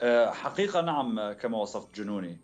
آه، حقيقه نعم آه، كما وصفت جنوني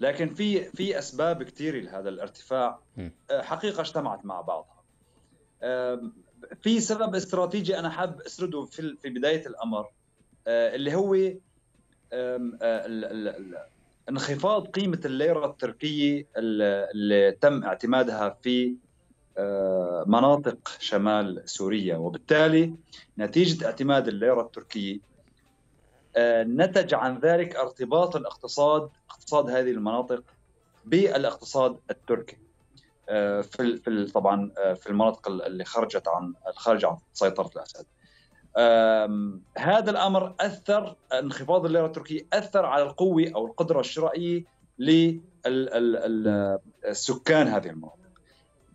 لكن في في اسباب كثيره لهذا الارتفاع آه، حقيقه اجتمعت مع بعضها في سبب استراتيجي انا حاب اسرده في في بدايه الامر اللي هو انخفاض قيمه الليره التركيه اللي تم اعتمادها في مناطق شمال سوريا وبالتالي نتيجه اعتماد الليره التركيه نتج عن ذلك ارتباط الاقتصاد اقتصاد هذه المناطق بالاقتصاد التركي آه، في في طبعا آه، في المناطق اللي خرجت عن الخارج عن سيطره الاسد. هذا الامر اثر انخفاض الليره التركيه اثر على القوه او القدره الشرائيه للسكان هذه المناطق.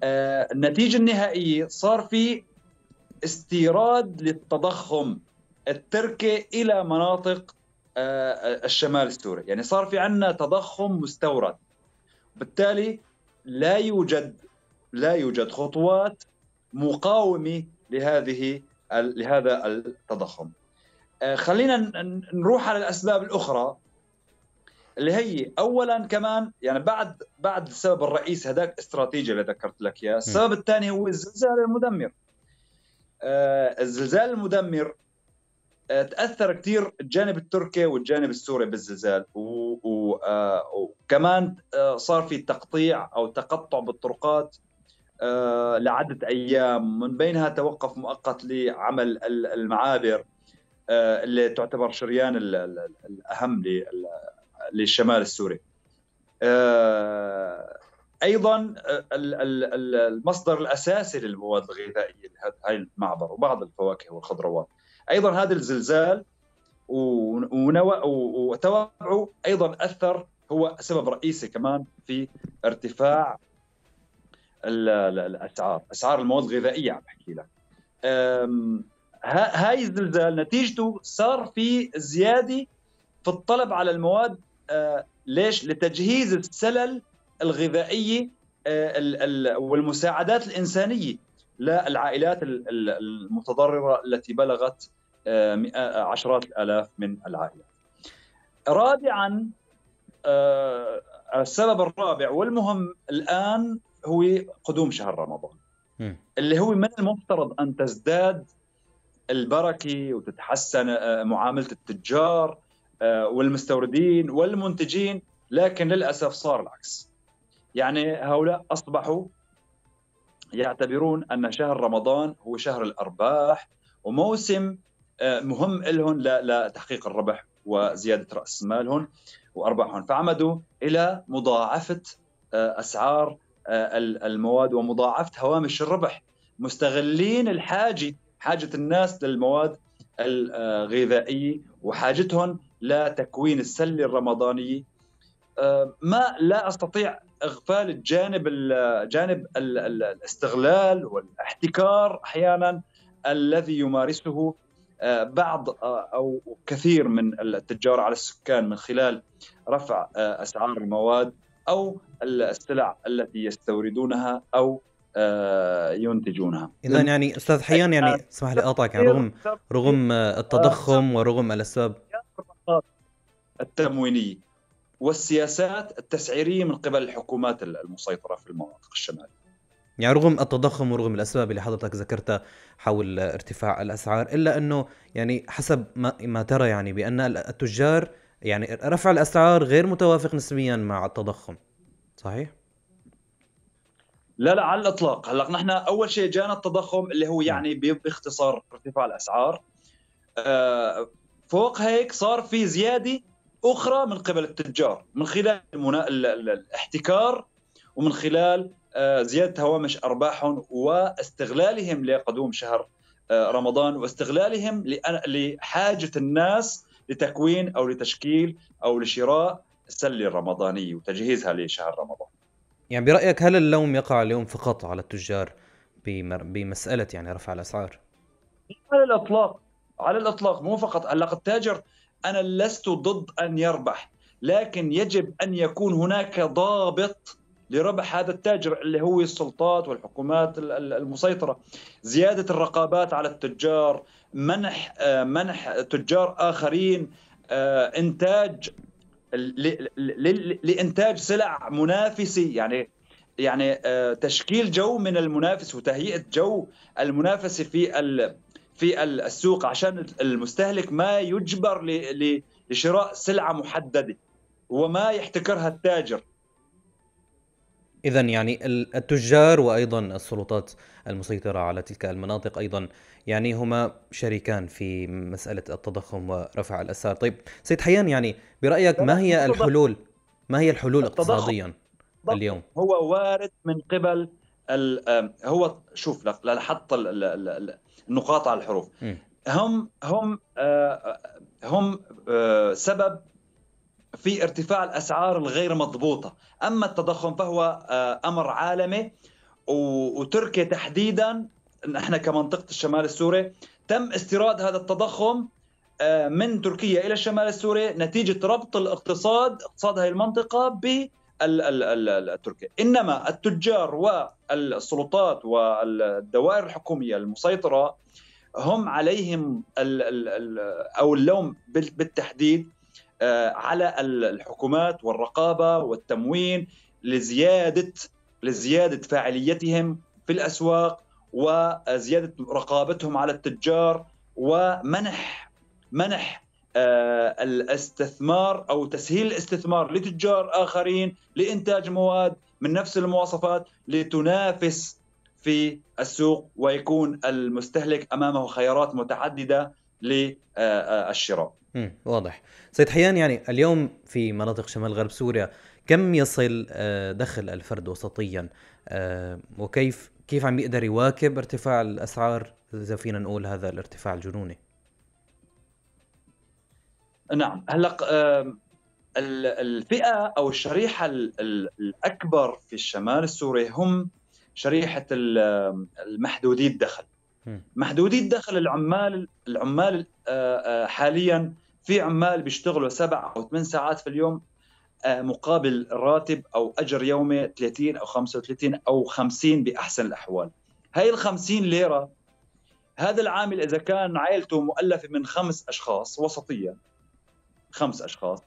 آه، النتيجه النهائيه صار في استيراد للتضخم التركي الى مناطق آه، آه، الشمال السوري يعني صار في عندنا تضخم مستورد بالتالي لا يوجد لا يوجد خطوات مقاومه لهذه لهذا التضخم آه، خلينا نروح على الاسباب الاخرى اللي هي اولا كمان يعني بعد بعد السبب الرئيسي هذاك استراتيجي اللي ذكرت لك اياه السبب الثاني هو الزلزال المدمر الزلزال المدمر آه، تاثر كثير الجانب التركي والجانب السوري بالزلزال وكمان آه، آه، صار في تقطيع او تقطع بالطرقات لعده ايام من بينها توقف مؤقت لعمل المعابر اللي تعتبر شريان الاهم للشمال السوري. ايضا المصدر الاساسي للمواد الغذائيه هاي المعبر وبعض الفواكه والخضروات. ايضا هذا الزلزال وتوابعه ايضا اثر هو سبب رئيسي كمان في ارتفاع الاسعار، اسعار المواد الغذائيه عم بحكي لك. هاي الزلزال نتيجته صار في زياده في الطلب على المواد أه، ليش؟ لتجهيز السلل الغذائيه أه، والمساعدات الانسانيه للعائلات المتضرره التي بلغت عشرات الالاف من العائلات. رابعا آه، السبب الرابع والمهم الان هو قدوم شهر رمضان. اللي هو من المفترض ان تزداد البركه وتتحسن آه، معامله التجار آه، والمستوردين والمنتجين لكن للاسف صار العكس. يعني هؤلاء اصبحوا يعتبرون ان شهر رمضان هو شهر الارباح وموسم آه، مهم لهم لتحقيق الربح وزياده راس مالهم وارباحهم فعمدوا الى مضاعفه آه، اسعار آه، المواد ومضاعفه هوامش الربح مستغلين الحاجه حاجه الناس للمواد الغذائيه وحاجتهم لتكوين السله الرمضانيه ما لا استطيع اغفال الجانب جانب الاستغلال والاحتكار احيانا الذي يمارسه آه، بعض آه، او كثير من التجار على السكان من خلال رفع آه، اسعار المواد او السلع التي يستوردونها او ينتجونها اذا يعني استاذ حيان يعني اسمح لي اقاطعك يعني رغم رغم التضخم ورغم الاسباب التموينيه والسياسات التسعيريه من قبل الحكومات المسيطره في المناطق الشماليه يعني رغم التضخم ورغم الاسباب اللي حضرتك ذكرتها حول ارتفاع الاسعار الا انه يعني حسب ما, ما ترى يعني بان التجار يعني رفع الاسعار غير متوافق نسبيا مع التضخم صحيح؟ لا لا على الاطلاق هلا نحن اول شيء جانا التضخم اللي هو نعم. يعني باختصار ارتفاع الاسعار آه، فوق هيك صار في زياده اخرى من قبل التجار من خلال الاحتكار ومن خلال آه، زياده هوامش ارباحهم واستغلالهم لقدوم شهر آه، رمضان واستغلالهم لحاجه الناس لتكوين او لتشكيل او لشراء السله الرمضانيه وتجهيزها لشهر رمضان. يعني برايك هل اللوم يقع اليوم فقط على التجار بمساله يعني رفع الاسعار؟ على الاطلاق على الاطلاق مو فقط هلا التاجر انا لست ضد ان يربح لكن يجب ان يكون هناك ضابط لربح هذا التاجر اللي هو السلطات والحكومات المسيطره زياده الرقابات على التجار منح آه، منح تجار اخرين آه، انتاج لانتاج سلع منافسه يعني يعني آه، تشكيل جو من المنافس وتهيئه جو المنافسه في في السوق عشان المستهلك ما يجبر لشراء سلعه محدده وما يحتكرها التاجر إذا يعني التجار وأيضا السلطات المسيطرة على تلك المناطق أيضا يعني هما شريكان في مسألة التضخم ورفع الأسعار طيب سيد حيان يعني برأيك ما هي الحلول ما هي الحلول اقتصاديا اليوم هو وارد من قبل هو شوف لحط النقاط على الحروف هم هم آه، آه، هم آه، سبب في ارتفاع الاسعار الغير مضبوطه، اما التضخم فهو آه، امر عالمي وتركيا تحديدا نحن كمنطقه الشمال السوري تم استيراد هذا التضخم آه، من تركيا الى الشمال السوري نتيجه ربط الاقتصاد اقتصاد هذه المنطقه بالتركيا، انما التجار والسلطات والدوائر الحكوميه المسيطره هم عليهم او اللوم بالتحديد آه، على الحكومات والرقابه والتموين لزياده لزياده فاعليتهم في الاسواق وزياده رقابتهم على التجار ومنح منح آه، الاستثمار او تسهيل الاستثمار لتجار اخرين لانتاج مواد من نفس المواصفات لتنافس في السوق ويكون المستهلك امامه خيارات متعدده للشراء واضح سيد حيان يعني اليوم في مناطق شمال غرب سوريا كم يصل آه، دخل الفرد وسطيا آه، وكيف كيف عم بيقدر يواكب ارتفاع الاسعار اذا فينا نقول هذا الارتفاع الجنوني نعم هلا الفئه او الشريحه الاكبر في الشمال السوري هم شريحه المحدودي الدخل محدودية دخل العمال العمال آه، آه، حاليا في عمال بيشتغلوا سبع أو ثمان ساعات في اليوم آه، مقابل راتب أو أجر يومي 30 أو 35 أو 50 بأحسن الأحوال هاي ال 50 ليرة هذا العامل إذا كان عائلته مؤلفة من خمس أشخاص وسطيا خمس أشخاص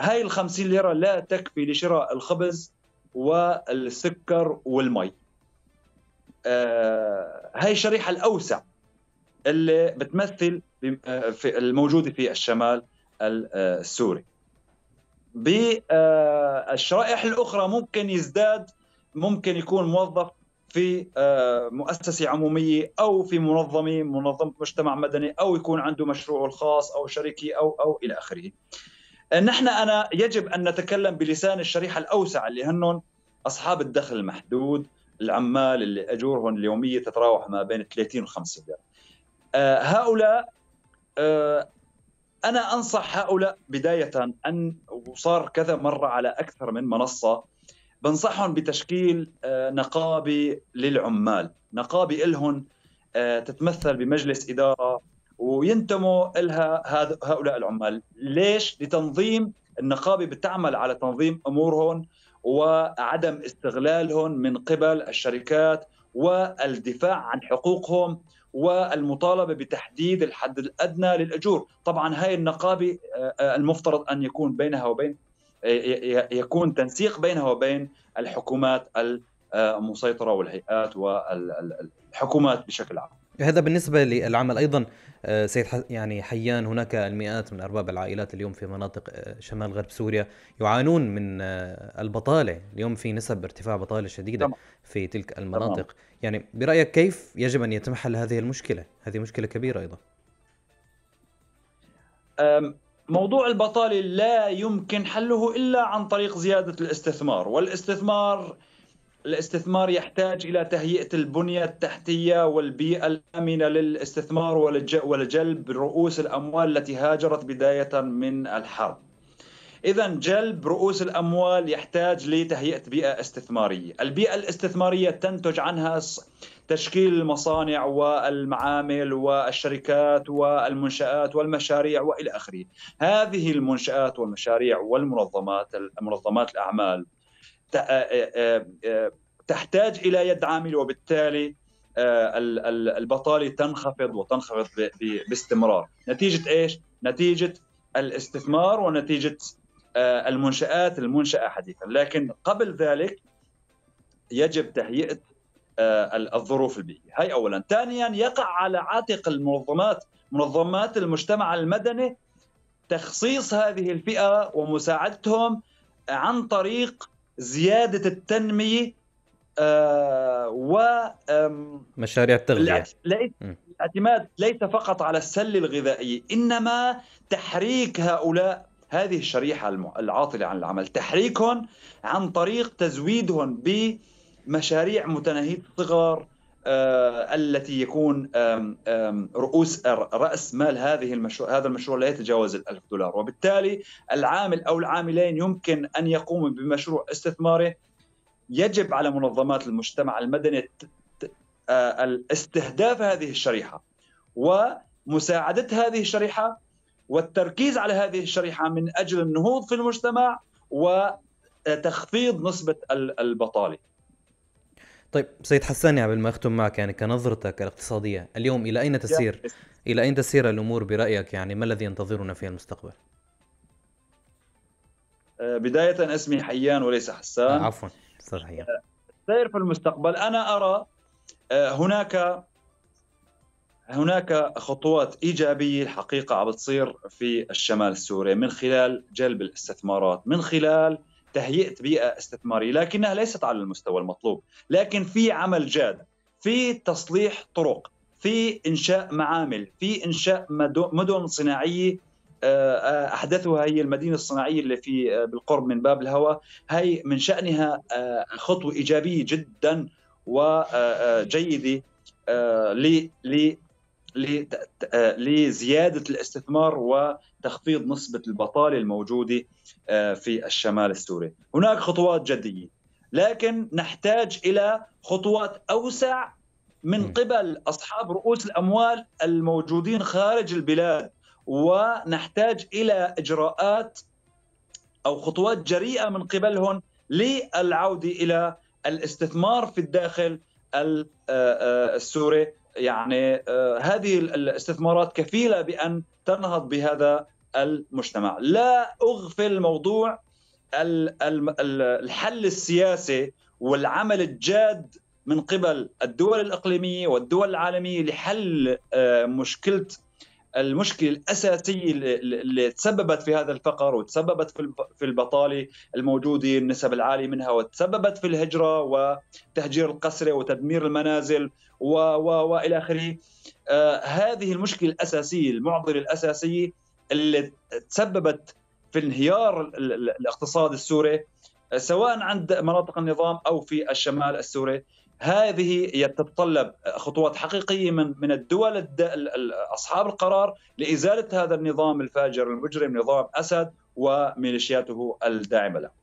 هاي ال 50 ليرة لا تكفي لشراء الخبز والسكر والمي آه، هاي الشريحه الاوسع اللي بتمثل آه، في الموجوده في الشمال آه، السوري بالشرائح الاخرى ممكن يزداد ممكن يكون موظف في مؤسسه عموميه او في منظمه منظمه مجتمع مدني او يكون عنده مشروعه الخاص او شركه او او الى اخره. نحن انا يجب ان نتكلم بلسان الشريحه الاوسع اللي هنن اصحاب الدخل المحدود، العمال اللي اجورهم اليوميه تتراوح ما بين 30 و 50 ريال. آه هؤلاء آه انا انصح هؤلاء بدايه ان وصار كذا مره على اكثر من منصه بنصحهم بتشكيل آه نقابه للعمال، نقابه الهم آه، تتمثل بمجلس اداره وينتموا لها هؤلاء العمال، ليش؟ لتنظيم النقابه بتعمل على تنظيم امورهم وعدم استغلالهم من قبل الشركات والدفاع عن حقوقهم والمطالبه بتحديد الحد الادنى للاجور، طبعا هاي النقابه آه، آه، المفترض ان يكون بينها وبين آه، يكون تنسيق بينها وبين الحكومات المسيطره والهيئات والحكومات بشكل عام. هذا بالنسبة للعمل أيضا آه، سيد يعني حيان هناك المئات من أرباب العائلات اليوم في مناطق آه، شمال غرب سوريا يعانون من آه، البطالة اليوم في نسب ارتفاع بطالة شديدة في تلك المناطق يعني برأيك كيف يجب أن يتم حل هذه المشكلة هذه مشكلة كبيرة أيضا موضوع البطالة لا يمكن حله إلا عن طريق زيادة الاستثمار والاستثمار الاستثمار يحتاج الى تهيئه البنيه التحتيه والبيئه الامنه للاستثمار ولجلب رؤوس الاموال التي هاجرت بدايه من الحرب. اذا جلب رؤوس الاموال يحتاج لتهيئه بيئه استثماريه، البيئه الاستثماريه تنتج عنها تشكيل المصانع والمعامل والشركات والمنشآت والمشاريع والى اخره. هذه المنشآت والمشاريع والمنظمات منظمات الاعمال آه، آه، آه، تحتاج الى يد عامل وبالتالي البطاله تنخفض وتنخفض باستمرار نتيجه ايش نتيجه الاستثمار ونتيجه المنشات المنشاه حديثا لكن قبل ذلك يجب تهيئه الظروف البيئيه هي اولا ثانيا يقع على عاتق المنظمات منظمات المجتمع المدني تخصيص هذه الفئه ومساعدتهم عن طريق زياده التنميه آه، و مشاريع التغذيه الاعتماد ليس فقط على السله الغذائيه انما تحريك هؤلاء هذه الشريحه العاطله عن العمل تحريكهم عن طريق تزويدهم بمشاريع متناهيه الصغر آه، التي يكون رؤوس راس مال هذه المشروع هذا المشروع لا يتجاوز ال دولار وبالتالي العامل او العاملين يمكن ان يقوم بمشروع استثماري يجب على منظمات المجتمع المدني آه، استهداف هذه الشريحه ومساعده هذه الشريحه والتركيز على هذه الشريحه من اجل النهوض في المجتمع وتخفيض نسبه البطاله طيب سيد حسان قبل ما اختم معك يعني كنظرتك الاقتصاديه اليوم الى اين تسير؟ الى اين تسير الامور برايك يعني ما الذي ينتظرنا في المستقبل؟ آه، بدايه اسمي حيان وليس حسان عفوا استاذ حيان آه، سير في المستقبل انا ارى آه، هناك هناك خطوات إيجابية الحقيقة عم بتصير في الشمال السوري من خلال جلب الاستثمارات من خلال تهيئه بيئه استثماريه لكنها ليست على المستوى المطلوب لكن في عمل جاد في تصليح طرق في انشاء معامل في انشاء مدن صناعيه آه، آه، احدثها هي المدينه الصناعيه اللي في آه، بالقرب من باب الهوى هي من شانها خطوه ايجابيه جدا وجيده آه، لزياده الاستثمار وتخفيض نسبه البطاله الموجوده آه، في الشمال السوري. هناك خطوات جديه لكن نحتاج الى خطوات اوسع من قبل اصحاب رؤوس الاموال الموجودين خارج البلاد ونحتاج الى اجراءات او خطوات جريئه من قبلهم للعوده الى الاستثمار في الداخل آه، السوري يعني آه، هذه الاستثمارات كفيله بان تنهض بهذا المجتمع لا اغفل موضوع الحل السياسي والعمل الجاد من قبل الدول الاقليميه والدول العالميه لحل آه، مشكله المشكله الاساسيه اللي تسببت في هذا الفقر وتسببت في البطاله الموجوده النسب العاليه منها وتسببت في الهجره وتهجير القسرة وتدمير المنازل و و والى اخره آه، هذه المشكله الاساسيه المعضله الاساسيه اللي تسببت في انهيار الاقتصاد السوري آه، سواء عند مناطق النظام او في الشمال السوري هذه يتطلب تتطلب خطوات حقيقيه من من الدول اصحاب القرار لازاله هذا النظام الفاجر المجرم نظام اسد وميليشياته الداعمه له.